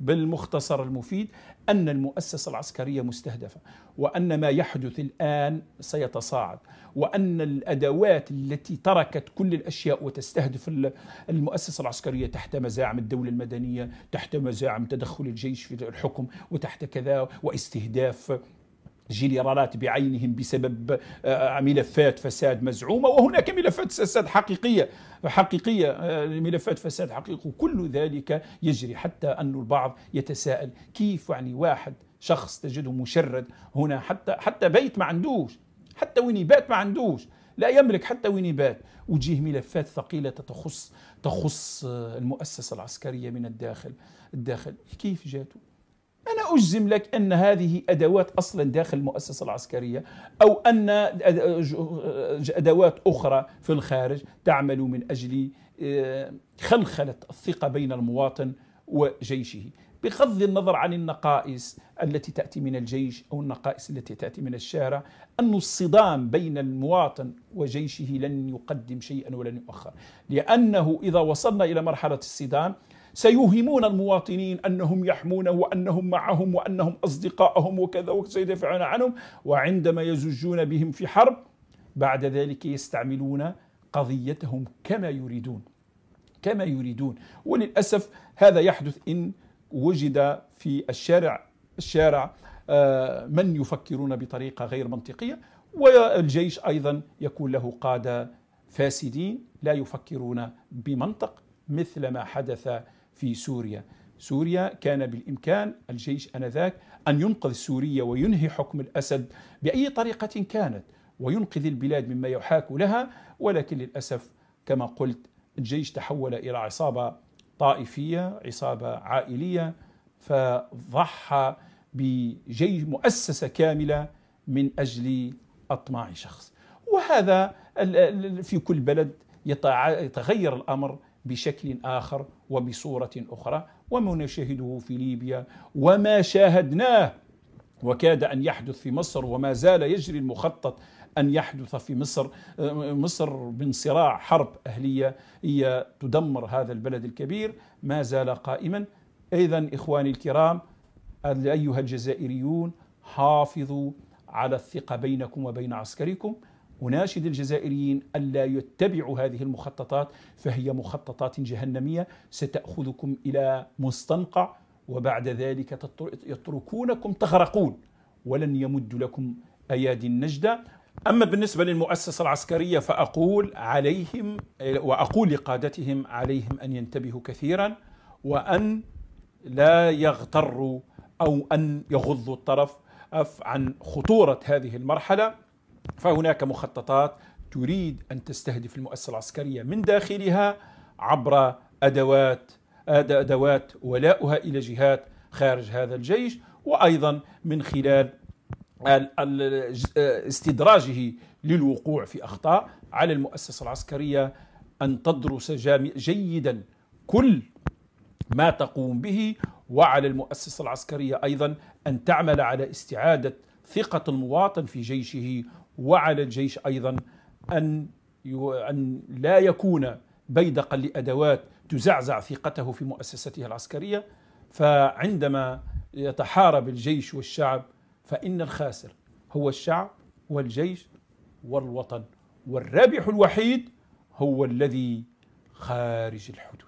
بالمختصر المفيد أن المؤسسة العسكرية مستهدفة وأن ما يحدث الآن سيتصاعد وأن الأدوات التي تركت كل الأشياء وتستهدف المؤسسة العسكرية تحت مزاعم الدولة المدنية تحت مزاعم تدخل الجيش في الحكم وتحت كذا واستهداف جنرالات بعينهم بسبب آه، ملفات فساد مزعومة وهناك ملفات فساد حقيقية حقيقية آه، ملفات فساد حقيقي وكل ذلك يجري حتى أن البعض يتساءل كيف يعني واحد شخص تجده مشرد هنا حتى حتى بيت ما عندوش حتى وين يبات ما عندوش لا يملك حتى وين يبات وجيه ملفات ثقيلة تخص تخص آه، المؤسسة العسكرية من الداخل الداخل كيف جاته أنا أجزم لك أن هذه أدوات أصلا داخل المؤسسة العسكرية أو أن أدوات أخرى في الخارج تعمل من أجل آه، خلخلة الثقة بين المواطن وجيشه بغض النظر عن النقائص التي تأتي من الجيش أو النقائص التي تأتي من الشارع أن الصدام بين المواطن وجيشه لن يقدم شيئا ولن يؤخر لأنه إذا وصلنا إلى مرحلة الصدام سيوهمون المواطنين أنهم يحمونه وأنهم معهم وأنهم أصدقائهم وكذا وسيدافعون عنهم وعندما يزجون بهم في حرب بعد ذلك يستعملون قضيتهم كما يريدون كما يريدون وللأسف هذا يحدث إن وجد في الشارع الشارع آه، من يفكرون بطريقة غير منطقية والجيش أيضا يكون له قادة فاسدين لا يفكرون بمنطق مثل ما حدث في سوريا سوريا كان بالإمكان الجيش أنذاك أن ينقذ سوريا وينهي حكم الأسد بأي طريقة كانت وينقذ البلاد مما يحاك لها ولكن للأسف كما قلت الجيش تحول إلى عصابة طائفية عصابة عائلية فضحى بجيش مؤسسة كاملة من أجل أطماع شخص وهذا في كل بلد يتغير الأمر بشكل اخر وبصوره اخرى وما نشاهده في ليبيا وما شاهدناه وكاد ان يحدث في مصر وما زال يجري المخطط ان يحدث في مصر آه، مصر من صراع حرب اهليه هي تدمر هذا البلد الكبير ما زال قائما اذا اخواني الكرام ايها الجزائريون حافظوا على الثقه بينكم وبين عسكركم أناشد الجزائريين ألا يتبعوا هذه المخططات فهي مخططات جهنمية ستأخذكم إلى مستنقع وبعد ذلك يتركونكم تغرقون ولن يمد لكم أيادي النجدة أما بالنسبة للمؤسسة العسكرية فأقول عليهم وأقول لقادتهم عليهم أن ينتبهوا كثيرا وأن لا يغتروا أو أن يغضوا الطرف عن خطورة هذه المرحلة فهناك مخططات تريد أن تستهدف المؤسسة العسكرية من داخلها عبر أدوات أدوات ولاؤها إلى جهات خارج هذا الجيش وأيضا من خلال استدراجه للوقوع في أخطاء على المؤسسة العسكرية أن تدرس جيدا كل ما تقوم به وعلى المؤسسة العسكرية أيضا أن تعمل على استعادة ثقة المواطن في جيشه وعلى الجيش أيضا أن أن لا يكون بيدقا لأدوات تزعزع ثقته في مؤسسته العسكرية فعندما يتحارب الجيش والشعب فإن الخاسر هو الشعب والجيش والوطن والرابح الوحيد هو الذي خارج الحدود